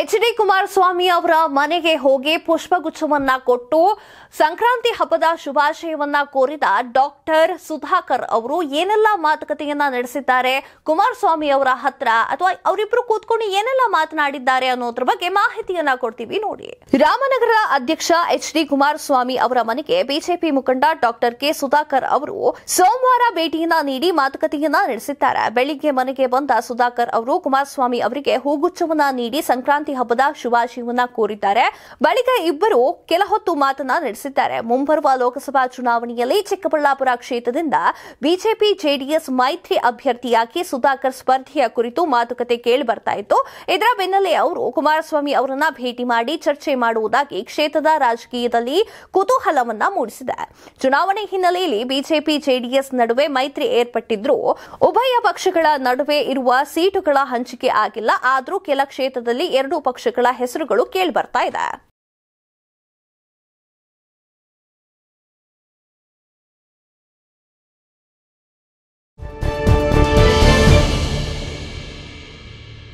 H D Kumaraswamy ಅವರ ಮನೆಗೆ ಹೋಗಿ ಪುಷ್ಪಗುಚ್ಛವನ್ನ ಕೊಟ್ಟು ಸಂಕ್ರಾಂತಿ ಹಬ್ಬದ ಶುಭಾಶಯವನ್ನ ಕೋರಿದ ಡಾಕ್ಟರ್ ಸುಧಾಕರ್ ಅವರು ಏನೆಲ್ಲ ಮಾತುಕತೆಯನ್ನ ನಡೆಸಿದ್ದಾರೆ ಕುಮಾರಸ್ವಾಮಿ ಅವರ ಹತ್ರ ಅಥವಾ ಅವರಿಬ್ರು ಕೂತ್ಕೊಂಡು ಏನೆಲ್ಲ ಮಾತನಾಡಿದ್ದಾರೆ ಅನ್ನೋದ್ರ ಬಗ್ಗೆ ಮಾಹಿತಿಯನ್ನ ಕೊಡ್ತೀವಿ ನೋಡಿ ರಾಮನಗರ ಅಧ್ಯಕ್ಷ ಎಚ್ ಡಿ ಕುಮಾರಸ್ವಾಮಿ ಅವರ ಮನೆಗೆ ಬಿಜೆಪಿ ಮುಖಂಡ ಡಾಕ್ಟರ್ ಕೆ ಸುಧಾಕರ್ ಅವರು ಸೋಮವಾರ ಭೇಟಿಯನ್ನ ನೀಡಿ ಮಾತುಕತೆಯನ್ನ ನಡೆಸಿದ್ದಾರೆ ಬೆಳಿಗ್ಗೆ ಮನೆಗೆ ಬಂದ ಸುಧಾಕರ್ ಅವರು ಕುಮಾರಸ್ವಾಮಿ ಅವರಿಗೆ ಹೂಗುಚ್ಛವನ್ನ ನೀಡಿ ಸಂಕ್ರಾಂತಿ ಸಂಕ್ರಾಂತಿ ಹಬ್ಬದ ಶುಭಾಶಯವನ್ನ ಕೋರಿದ್ದಾರೆ ಬಳಿಕ ಇಬ್ಬರು ಕೆಲ ಹೊತ್ತು ಮಾತನ್ನ ನಡೆಸಿದ್ದಾರೆ ಮುಂಬರುವ ಲೋಕಸಭಾ ಚುನಾವಣೆಯಲ್ಲಿ ಚಿಕ್ಕಬಳ್ಳಾಪುರ ಕ್ಷೇತ್ರದಿಂದ ಬಿಜೆಪಿ ಜೆಡಿಎಸ್ ಮೈತ್ರಿ ಅಭ್ಯರ್ಥಿಯಾಗಿ ಸುಧಾಕರ್ ಸ್ಪರ್ಧೆಯ ಕುರಿತು ಮಾತುಕತೆ ಬರ್ತಾ ಇತ್ತು ಇದರ ಬೆನ್ನಲ್ಲೇ ಅವರು ಕುಮಾರಸ್ವಾಮಿ ಅವರನ್ನ ಭೇಟಿ ಮಾಡಿ ಚರ್ಚೆ ಮಾಡುವುದಾಗಿ ಕ್ಷೇತ್ರದ ರಾಜಕೀಯದಲ್ಲಿ ಕುತೂಹಲವನ್ನ ಮೂಡಿಸಿದೆ ಚುನಾವಣೆ ಹಿನ್ನೆಲೆಯಲ್ಲಿ ಬಿಜೆಪಿ ಜೆಡಿಎಸ್ ನಡುವೆ ಮೈತ್ರಿ ಏರ್ಪಟ್ಟಿದ್ರೂ ಉಭಯ ಪಕ್ಷಗಳ ನಡುವೆ ಇರುವ ಸೀಟುಗಳ ಹಂಚಿಕೆ ಆಗಿಲ್ಲ ಆದರೂ ಕೆಲ ಕ್ಷೇತ್ರದಲ್ಲಿ ಎರಡು ಎರಡೂ ಪಕ್ಷಗಳ ಹೆಸರುಗಳು ಬರ್ತಾ ಇದೆ